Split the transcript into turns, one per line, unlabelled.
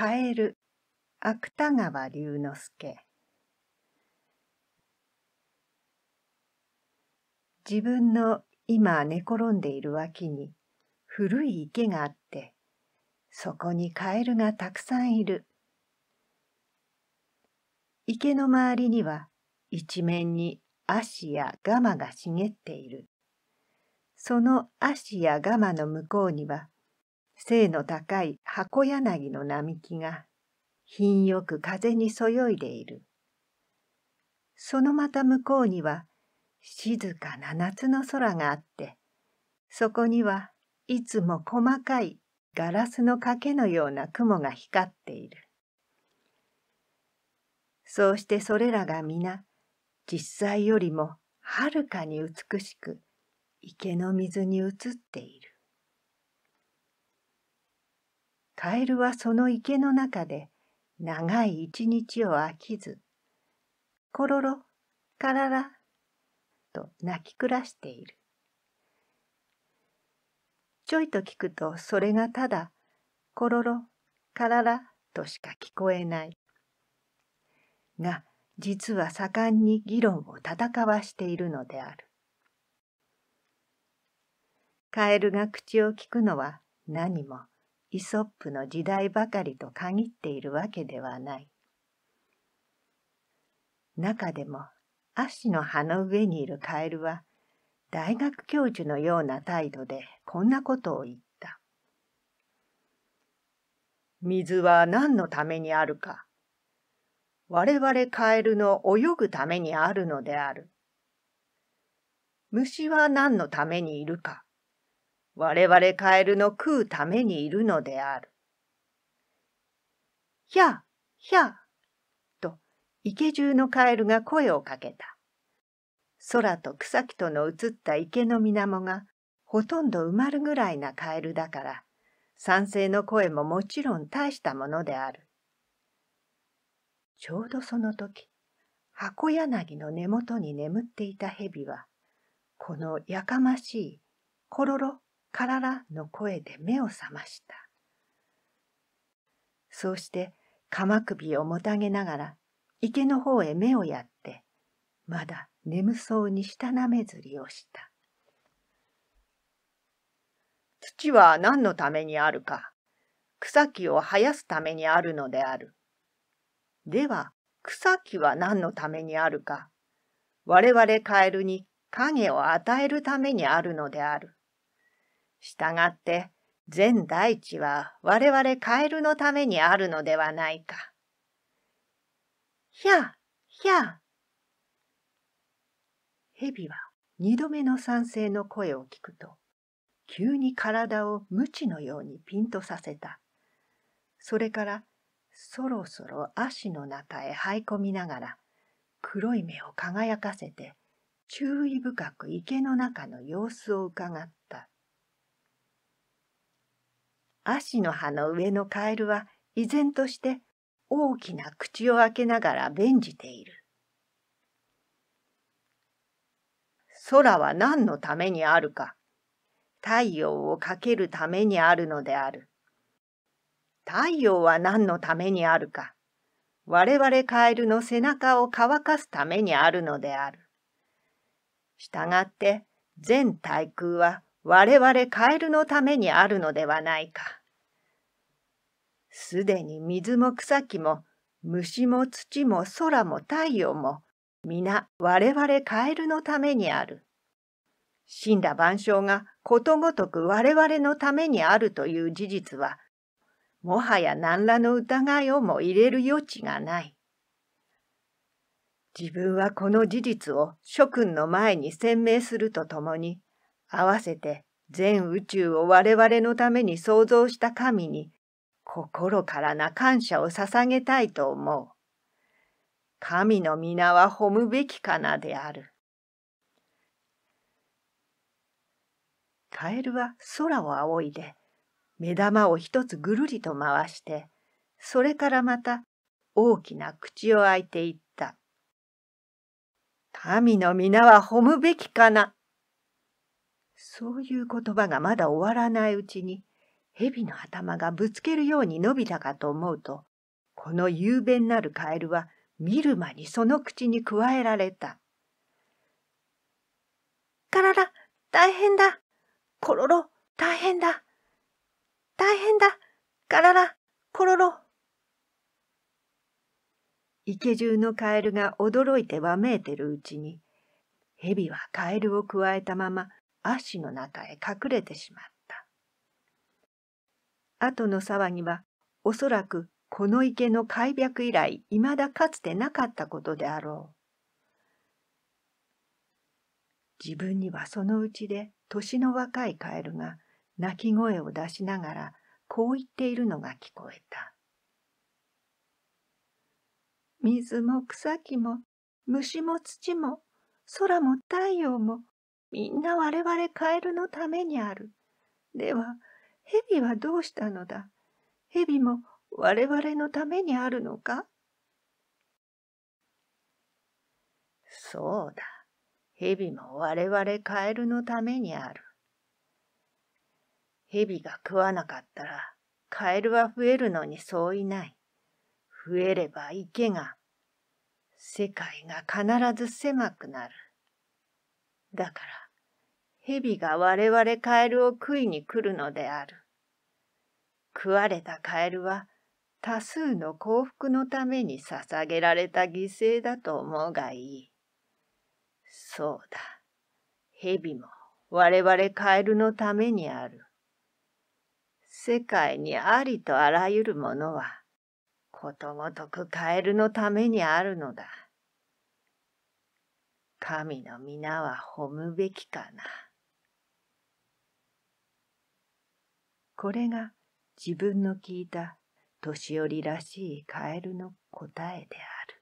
カエル芥川龍之介自分の今寝転んでいる脇に古い池があってそこにカエルがたくさんいる池の周りには一面に足やガマが茂っているその足やガマの向こうには背の高い箱柳の並木が品よく風にそよいでいる。そのまた向こうには静かな夏の空があって、そこにはいつも細かいガラスの賭けのような雲が光っている。そうしてそれらが皆、実際よりもはるかに美しく池の水に映っている。カエルはその池の中で長い一日を飽きず、コロロ、カララ、と泣き暮らしている。ちょいと聞くとそれがただ、コロロ、カララとしか聞こえない。が、実は盛んに議論を戦わしているのである。カエルが口を聞くのは何もイソップの時代ばかりと限っているわけではない。中でも、アシの葉の上にいるカエルは、大学教授のような態度でこんなことを言った。水は何のためにあるか。我々カエルの泳ぐためにあるのである。虫は何のためにいるか。我々カエルの食うためにいるのである。ひゃ、ひゃ、と池中のカエルが声をかけた。空と草木との映った池の水面がほとんど埋まるぐらいなカエルだから、賛成の声ももちろん大したものである。ちょうどその時、箱柳の根元に眠っていた蛇は、このやかましい、コロロカララの声で目を覚ました。そうして鎌首をもたげながら池の方へ目をやって、まだ眠そうに舌なめずりをした。土は何のためにあるか、草木を生やすためにあるのである。では、草木は何のためにあるか、我々カエルに影を与えるためにあるのである。したがって、全大地は我々カエルのためにあるのではないか。ひゃ、ひゃ。蛇は二度目の賛成の声を聞くと、急に体を無知のようにピンとさせた。それから、そろそろ足の中へ這い込みながら、黒い目を輝かせて、注意深く池の中の様子をうかがった。葦の葉の上のカエルは依然として大きな口を開けながら便じている。空は何のためにあるか。太陽をかけるためにあるのである。太陽は何のためにあるか。我々カエルの背中を乾かすためにあるのである。したがって全対空は我々カエルのためにあるのではないか。すでに水も草木も虫も土も空も太陽も皆我々カエルのためにある。死んだ万象がことごとく我々のためにあるという事実は、もはや何らの疑いをも入れる余地がない。自分はこの事実を諸君の前に鮮明するとともに、合わせて全宇宙を我々のために創造した神に心からな感謝を捧げたいと思う。神の皆は褒むべきかなである。カエルは空を仰いで、目玉を一つぐるりと回して、それからまた大きな口を開いていった。神の皆は褒むべきかな。そういう言葉がまだ終わらないうちに、蛇の頭がぶつけるように伸びたかと思うと、この雄弁なるカエルは見る間にその口にくわえられた。カララ、大変だ。コロロ、大変だ。大変だ。カララ、コロロ。池中のカエルが驚いてわめいてるうちに、蛇はカエルをくわえたまま足の中へ隠れてしまった。後の騒ぎはおそらくこの池の開闢以来いまだかつてなかったことであろう。自分にはそのうちで年の若いカエルが鳴き声を出しながらこう言っているのが聞こえた。水も草木も虫も土も空も太陽もみんな我々カエルのためにある。では蛇はどうしたのだ蛇も我々のためにあるのかそうだ。蛇も我々カエルのためにある。蛇が食わなかったら、カエルは増えるのにそういない。増えれば池が、世界が必ず狭くなる。だから、蛇が我々カエルを食いに来るのである。食われたカエルは多数の幸福のために捧げられた犠牲だと思うがいい。そうだ。蛇も我々カエルのためにある。世界にありとあらゆるものは、ことごとくカエルのためにあるのだ。神の皆は褒むべきかな。これが自分の聞いた年寄りらしいカエルの答えである。